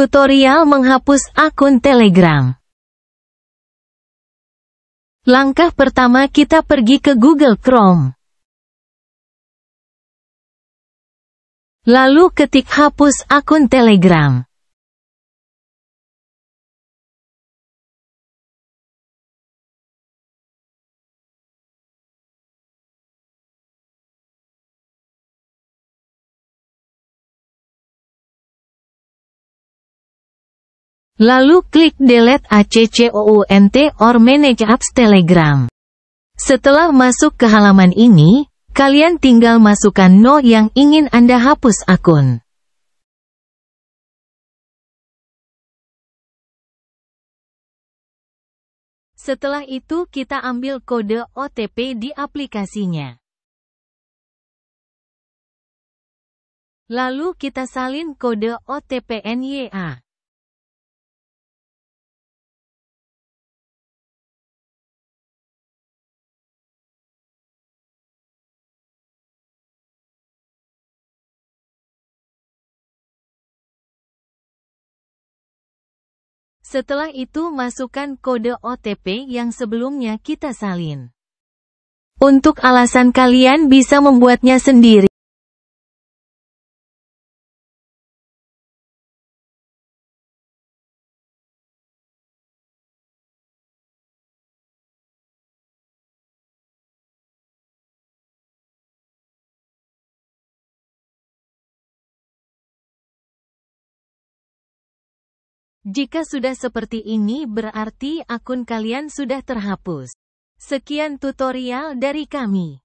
Tutorial menghapus akun Telegram Langkah pertama kita pergi ke Google Chrome. Lalu ketik hapus akun Telegram. Lalu klik delete account or manage apps Telegram. Setelah masuk ke halaman ini, kalian tinggal masukkan no yang ingin Anda hapus akun. Setelah itu kita ambil kode OTP di aplikasinya. Lalu kita salin kode OTP NYA. Setelah itu masukkan kode OTP yang sebelumnya kita salin. Untuk alasan kalian bisa membuatnya sendiri. Jika sudah seperti ini berarti akun kalian sudah terhapus. Sekian tutorial dari kami.